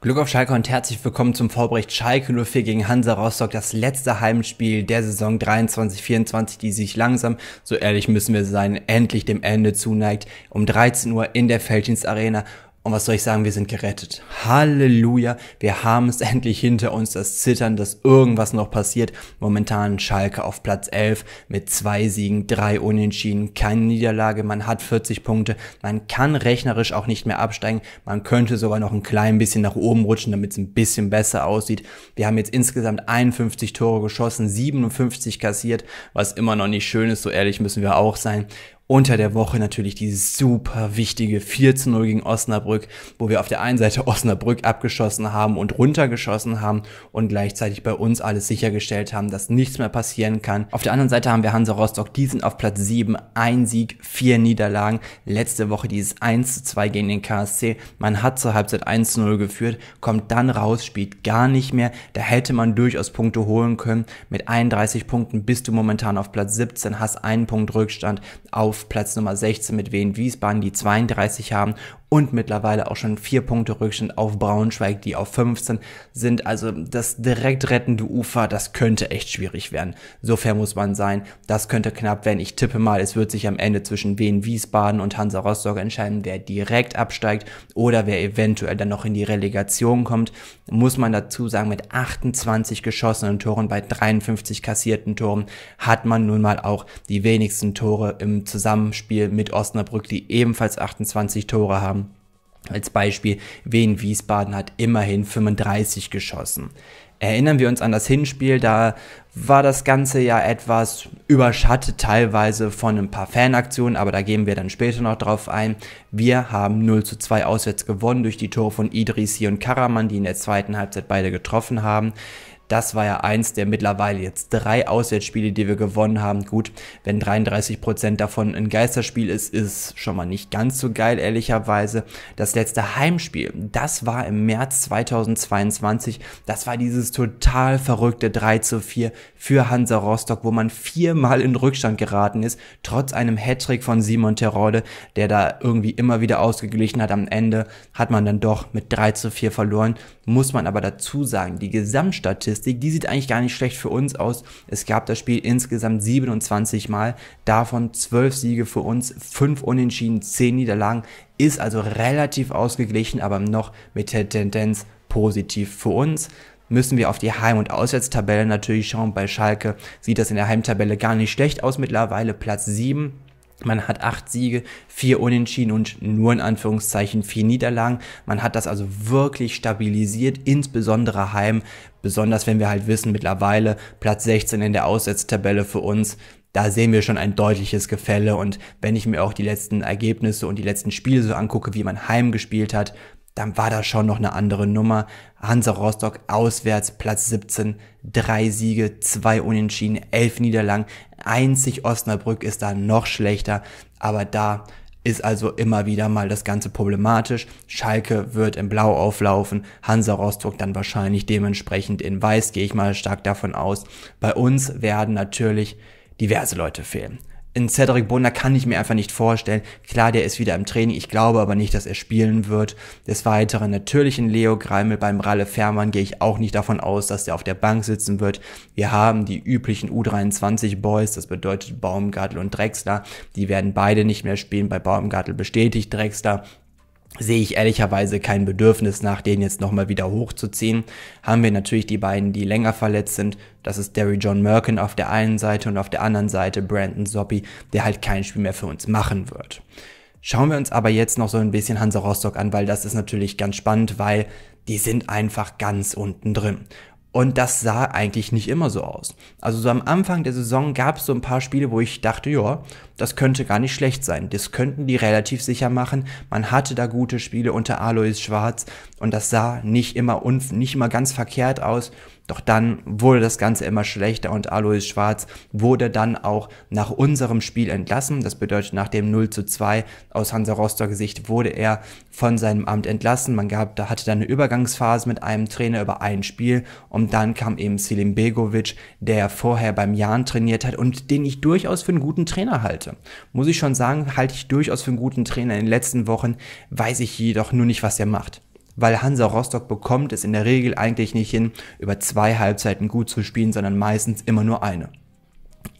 Glück auf Schalke und herzlich willkommen zum Vorbericht Schalke 04 gegen Hansa Rostock, das letzte Heimspiel der Saison 23-24, die sich langsam, so ehrlich müssen wir sein, endlich dem Ende zuneigt. Um 13 Uhr in der Arena. Und was soll ich sagen, wir sind gerettet. Halleluja, wir haben es endlich hinter uns, das Zittern, dass irgendwas noch passiert. Momentan Schalke auf Platz 11 mit zwei Siegen, drei Unentschieden, keine Niederlage, man hat 40 Punkte, man kann rechnerisch auch nicht mehr absteigen, man könnte sogar noch ein klein bisschen nach oben rutschen, damit es ein bisschen besser aussieht. Wir haben jetzt insgesamt 51 Tore geschossen, 57 kassiert, was immer noch nicht schön ist, so ehrlich müssen wir auch sein unter der Woche natürlich dieses super wichtige 4 zu 0 gegen Osnabrück, wo wir auf der einen Seite Osnabrück abgeschossen haben und runtergeschossen haben und gleichzeitig bei uns alles sichergestellt haben, dass nichts mehr passieren kann. Auf der anderen Seite haben wir Hansa Rostock, die sind auf Platz 7, ein Sieg, vier Niederlagen. Letzte Woche dieses 1 zu 2 gegen den KSC. Man hat zur Halbzeit 1 zu 0 geführt, kommt dann raus, spielt gar nicht mehr. Da hätte man durchaus Punkte holen können. Mit 31 Punkten bist du momentan auf Platz 17, hast einen Punkt Rückstand auf auf Platz Nummer 16 mit Wien Wiesbaden, die 32 haben und mittlerweile auch schon vier Punkte Rückstand auf Braunschweig, die auf 15 sind. Also das direkt rettende Ufer, das könnte echt schwierig werden. So fair muss man sein. Das könnte knapp werden. Ich tippe mal, es wird sich am Ende zwischen Wien Wiesbaden und Hansa Rostock entscheiden, wer direkt absteigt oder wer eventuell dann noch in die Relegation kommt. Muss man dazu sagen, mit 28 geschossenen Toren bei 53 kassierten Toren hat man nun mal auch die wenigsten Tore im Zusammenspiel mit Osnabrück, die ebenfalls 28 Tore haben. Als Beispiel, Wien Wiesbaden hat immerhin 35 geschossen. Erinnern wir uns an das Hinspiel, da war das Ganze ja etwas überschattet teilweise von ein paar Fanaktionen, aber da gehen wir dann später noch drauf ein. Wir haben 0 zu 2 auswärts gewonnen durch die Tore von Idrisi und Karaman, die in der zweiten Halbzeit beide getroffen haben. Das war ja eins der mittlerweile jetzt drei Auswärtsspiele, die wir gewonnen haben. Gut, wenn 33% Prozent davon ein Geisterspiel ist, ist schon mal nicht ganz so geil, ehrlicherweise. Das letzte Heimspiel, das war im März 2022. Das war dieses total verrückte 3 zu 4 für Hansa Rostock, wo man viermal in Rückstand geraten ist, trotz einem Hattrick von Simon Terode, der da irgendwie immer wieder ausgeglichen hat. Am Ende hat man dann doch mit 3 zu 4 verloren. Muss man aber dazu sagen, die Gesamtstatistik Statistik, die sieht eigentlich gar nicht schlecht für uns aus. Es gab das Spiel insgesamt 27 Mal, davon 12 Siege für uns, 5 Unentschieden, 10 Niederlagen, ist also relativ ausgeglichen, aber noch mit der Tendenz positiv für uns müssen wir auf die Heim- und Auswärtstabelle natürlich schauen. Bei Schalke sieht das in der Heimtabelle gar nicht schlecht aus mittlerweile, Platz 7. Man hat acht Siege, vier Unentschieden und nur in Anführungszeichen vier Niederlagen. Man hat das also wirklich stabilisiert, insbesondere heim. Besonders wenn wir halt wissen, mittlerweile Platz 16 in der Aussetztabelle für uns. Da sehen wir schon ein deutliches Gefälle. Und wenn ich mir auch die letzten Ergebnisse und die letzten Spiele so angucke, wie man heim gespielt hat, dann war das schon noch eine andere Nummer. Hansa Rostock auswärts, Platz 17, drei Siege, zwei Unentschieden, elf Niederlagen. Einzig Osnabrück ist da noch schlechter, aber da ist also immer wieder mal das Ganze problematisch. Schalke wird in Blau auflaufen, Hansa Rostock dann wahrscheinlich dementsprechend in Weiß, gehe ich mal stark davon aus. Bei uns werden natürlich diverse Leute fehlen in Cedric Bonner kann ich mir einfach nicht vorstellen. Klar, der ist wieder im Training. Ich glaube aber nicht, dass er spielen wird. Des Weiteren natürlich in Leo Greimel. Beim Ralle Fährmann gehe ich auch nicht davon aus, dass der auf der Bank sitzen wird. Wir haben die üblichen U23 Boys. Das bedeutet Baumgartel und Drexler. Die werden beide nicht mehr spielen. Bei Baumgartel bestätigt Drexler sehe ich ehrlicherweise kein Bedürfnis nach, den jetzt nochmal wieder hochzuziehen. Haben wir natürlich die beiden, die länger verletzt sind. Das ist Derry John Merkin auf der einen Seite und auf der anderen Seite Brandon Zoppi, der halt kein Spiel mehr für uns machen wird. Schauen wir uns aber jetzt noch so ein bisschen Hansa Rostock an, weil das ist natürlich ganz spannend, weil die sind einfach ganz unten drin. Und das sah eigentlich nicht immer so aus. Also so am Anfang der Saison gab es so ein paar Spiele, wo ich dachte, ja, das könnte gar nicht schlecht sein. Das könnten die relativ sicher machen. Man hatte da gute Spiele unter Alois Schwarz und das sah nicht immer, nicht immer ganz verkehrt aus. Doch dann wurde das Ganze immer schlechter und Alois Schwarz wurde dann auch nach unserem Spiel entlassen. Das bedeutet, nach dem 0 zu 2 aus Hansa Rostock Sicht wurde er von seinem Amt entlassen. Man gab, da hatte dann eine Übergangsphase mit einem Trainer über ein Spiel und dann kam eben Selim Begovic, der vorher beim Jan trainiert hat und den ich durchaus für einen guten Trainer halte. Muss ich schon sagen, halte ich durchaus für einen guten Trainer in den letzten Wochen, weiß ich jedoch nur nicht, was er macht weil Hansa Rostock bekommt es in der Regel eigentlich nicht hin, über zwei Halbzeiten gut zu spielen, sondern meistens immer nur eine.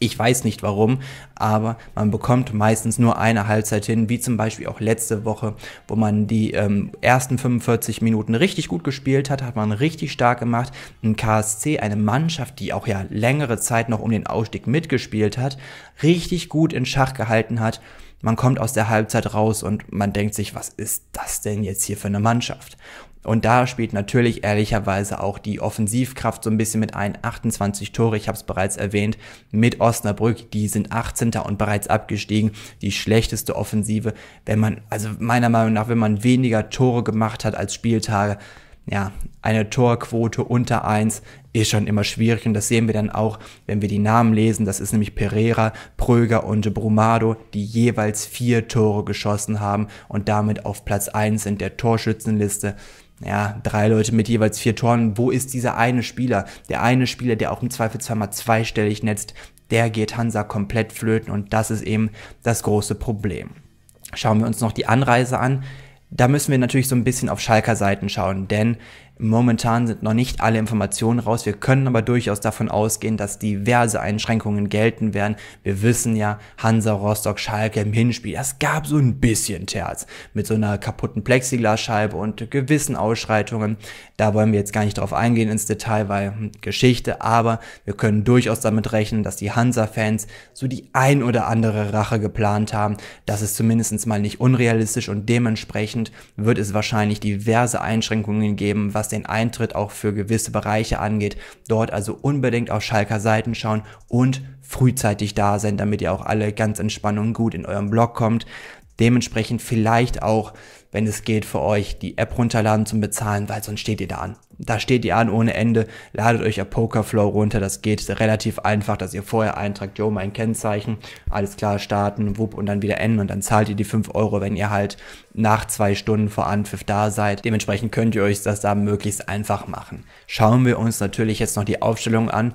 Ich weiß nicht warum, aber man bekommt meistens nur eine Halbzeit hin, wie zum Beispiel auch letzte Woche, wo man die ähm, ersten 45 Minuten richtig gut gespielt hat, hat man richtig stark gemacht. Ein KSC, eine Mannschaft, die auch ja längere Zeit noch um den Ausstieg mitgespielt hat, richtig gut in Schach gehalten hat man kommt aus der Halbzeit raus und man denkt sich, was ist das denn jetzt hier für eine Mannschaft? Und da spielt natürlich ehrlicherweise auch die Offensivkraft so ein bisschen mit ein. 28 Tore, ich habe es bereits erwähnt, mit Osnabrück, die sind 18. und bereits abgestiegen. Die schlechteste Offensive, wenn man, also meiner Meinung nach, wenn man weniger Tore gemacht hat als Spieltage, ja, eine Torquote unter eins ist schon immer schwierig und das sehen wir dann auch, wenn wir die Namen lesen. Das ist nämlich Pereira, Pröger und Brumado, die jeweils vier Tore geschossen haben und damit auf Platz eins in der Torschützenliste ja, drei Leute mit jeweils vier Toren. Wo ist dieser eine Spieler? Der eine Spieler, der auch im Zweifel zweimal zweistellig netzt, der geht Hansa komplett flöten und das ist eben das große Problem. Schauen wir uns noch die Anreise an. Da müssen wir natürlich so ein bisschen auf Schalker Seiten schauen, denn Momentan sind noch nicht alle Informationen raus. Wir können aber durchaus davon ausgehen, dass diverse Einschränkungen gelten werden. Wir wissen ja, Hansa Rostock Schalke im Hinspiel, das gab so ein bisschen Terz mit so einer kaputten Plexiglasscheibe und gewissen Ausschreitungen. Da wollen wir jetzt gar nicht drauf eingehen ins Detail, weil hm, Geschichte, aber wir können durchaus damit rechnen, dass die Hansa-Fans so die ein oder andere Rache geplant haben. Das ist zumindest mal nicht unrealistisch und dementsprechend wird es wahrscheinlich diverse Einschränkungen geben, was was den Eintritt auch für gewisse Bereiche angeht. Dort also unbedingt auf Schalker Seiten schauen und frühzeitig da sein, damit ihr auch alle ganz entspannt und gut in euren Blog kommt. Dementsprechend vielleicht auch, wenn es geht, für euch die App runterladen zum Bezahlen, weil sonst steht ihr da an. Da steht ihr an ohne Ende. Ladet euch ja Pokerflow runter. Das geht relativ einfach, dass ihr vorher eintragt, jo, mein Kennzeichen, alles klar, starten, wupp und dann wieder enden und dann zahlt ihr die 5 Euro, wenn ihr halt nach zwei Stunden vor Anpfiff da seid. Dementsprechend könnt ihr euch das da möglichst einfach machen. Schauen wir uns natürlich jetzt noch die Aufstellung an.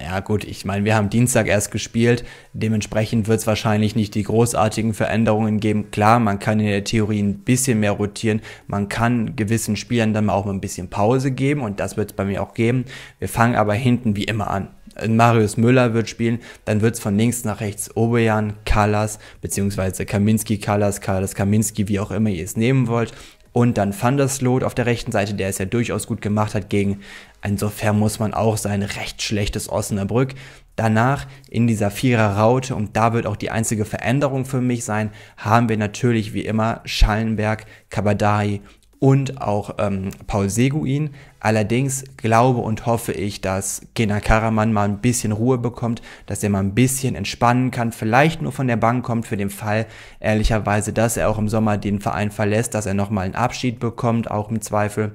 Ja gut, ich meine, wir haben Dienstag erst gespielt, dementsprechend wird es wahrscheinlich nicht die großartigen Veränderungen geben. Klar, man kann in der Theorie ein bisschen mehr rotieren, man kann gewissen Spielern dann auch mal ein bisschen Pause geben und das wird es bei mir auch geben. Wir fangen aber hinten wie immer an. Marius Müller wird spielen, dann wird es von links nach rechts Obejan, Kalas, beziehungsweise Kaminski, Kalas, Kalas, Kaminski, wie auch immer ihr es nehmen wollt und dann Thunderslot auf der rechten Seite, der es ja durchaus gut gemacht hat gegen, insofern muss man auch sein, recht schlechtes Osnabrück. Danach in dieser Vierer-Raute, und da wird auch die einzige Veränderung für mich sein, haben wir natürlich wie immer Schallenberg, Kabadai und auch ähm, Paul Seguin. Allerdings glaube und hoffe ich, dass Gena Karaman mal ein bisschen Ruhe bekommt, dass er mal ein bisschen entspannen kann, vielleicht nur von der Bank kommt für den Fall, ehrlicherweise, dass er auch im Sommer den Verein verlässt, dass er nochmal einen Abschied bekommt, auch im Zweifel.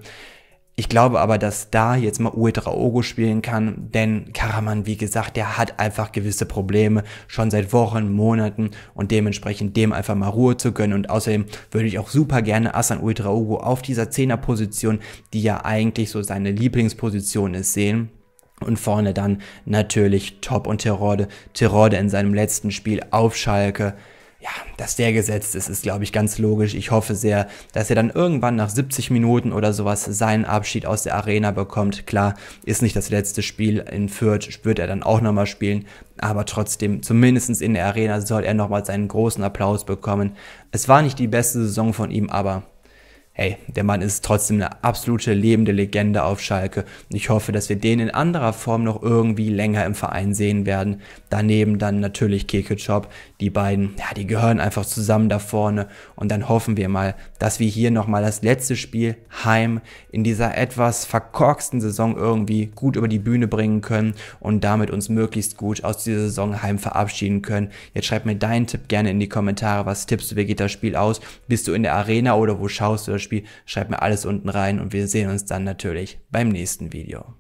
Ich glaube aber, dass da jetzt mal Ue Ogo spielen kann, denn Karaman, wie gesagt, der hat einfach gewisse Probleme schon seit Wochen, Monaten und dementsprechend dem einfach mal Ruhe zu gönnen. Und außerdem würde ich auch super gerne Asan Ue Ogo auf dieser Zehnerposition, die ja eigentlich so seine Lieblingsposition ist, sehen. Und vorne dann natürlich Top und Terode. Terode in seinem letzten Spiel auf Schalke ja, dass der gesetzt ist, ist, glaube ich, ganz logisch. Ich hoffe sehr, dass er dann irgendwann nach 70 Minuten oder sowas seinen Abschied aus der Arena bekommt. Klar, ist nicht das letzte Spiel in Fürth, wird er dann auch nochmal spielen, aber trotzdem, zumindest in der Arena soll er nochmal seinen großen Applaus bekommen. Es war nicht die beste Saison von ihm, aber Ey, der Mann ist trotzdem eine absolute lebende Legende auf Schalke. Ich hoffe, dass wir den in anderer Form noch irgendwie länger im Verein sehen werden. Daneben dann natürlich Keke Job. Die beiden, ja, die gehören einfach zusammen da vorne. Und dann hoffen wir mal, dass wir hier nochmal das letzte Spiel heim in dieser etwas verkorksten Saison irgendwie gut über die Bühne bringen können und damit uns möglichst gut aus dieser Saison heim verabschieden können. Jetzt schreib mir deinen Tipp gerne in die Kommentare. Was tippst du? Wie geht das Spiel aus? Bist du in der Arena oder wo schaust du das Spiel? Spiel. Schreibt mir alles unten rein und wir sehen uns dann natürlich beim nächsten Video.